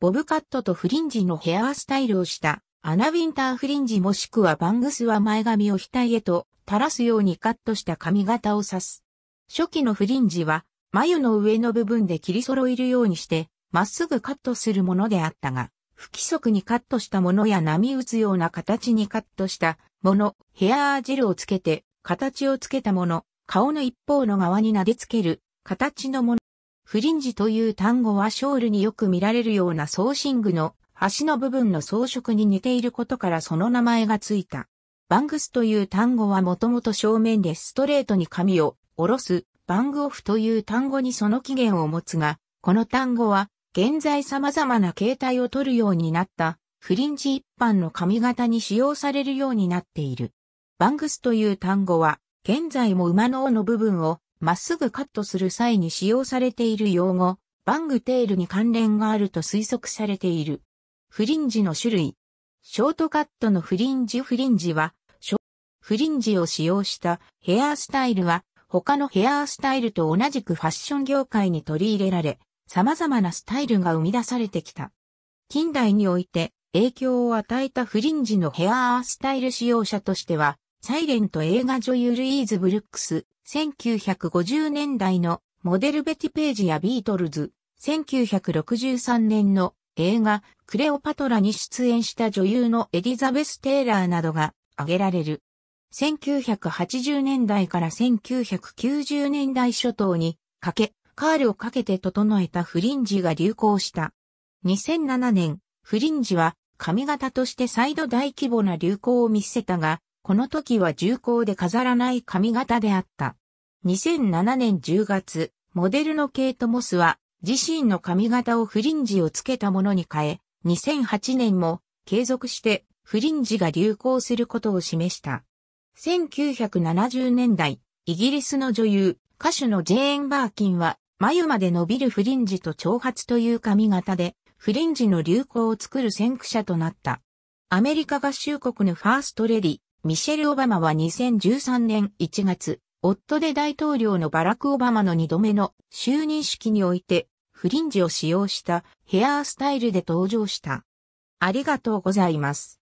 ボブカットとフリンジのヘアスタイルをしたアナ・ウィンターフリンジもしくはバングスは前髪を額へと垂らすようにカットした髪型を指す。初期のフリンジは眉の上の部分で切り揃えるようにしてまっすぐカットするものであったが、不規則にカットしたものや波打つような形にカットしたもの、ヘアージェルをつけて形をつけたもの、顔の一方の側に撫でつける形のものフリンジという単語はショールによく見られるような送信具の端の部分の装飾に似ていることからその名前がついた。バングスという単語はもともと正面でストレートに髪を下ろす、バングオフという単語にその起源を持つが、この単語は現在様々な形態を取るようになったフリンジ一般の髪型に使用されるようになっている。バングスという単語は現在も馬の尾の部分をまっすぐカットする際に使用されている用語、バングテールに関連があると推測されている。フリンジの種類。ショートカットのフリンジフリンジは、フリンジを使用したヘアスタイルは、他のヘアスタイルと同じくファッション業界に取り入れられ、様々なスタイルが生み出されてきた。近代において影響を与えたフリンジのヘアスタイル使用者としては、サイレント映画女優ルイーズ・ブルックス、1950年代のモデルベティページやビートルズ、1963年の映画クレオパトラに出演した女優のエリザベス・テイラーなどが挙げられる。1980年代から1990年代初頭にかけ、カールをかけて整えたフリンジが流行した。2007年、フリンジは髪型として再度大規模な流行を見せたが、この時は重厚で飾らない髪型であった。2007年10月、モデルのケイト・モスは自身の髪型をフリンジをつけたものに変え、2008年も継続してフリンジが流行することを示した。1970年代、イギリスの女優、歌手のジェーン・バーキンは、眉まで伸びるフリンジと長髪という髪型で、フリンジの流行を作る先駆者となった。アメリカ合衆国のファーストレディ、ミシェル・オバマは2013年1月、夫で大統領のバラク・オバマの2度目の就任式において、フリンジを使用したヘアースタイルで登場した。ありがとうございます。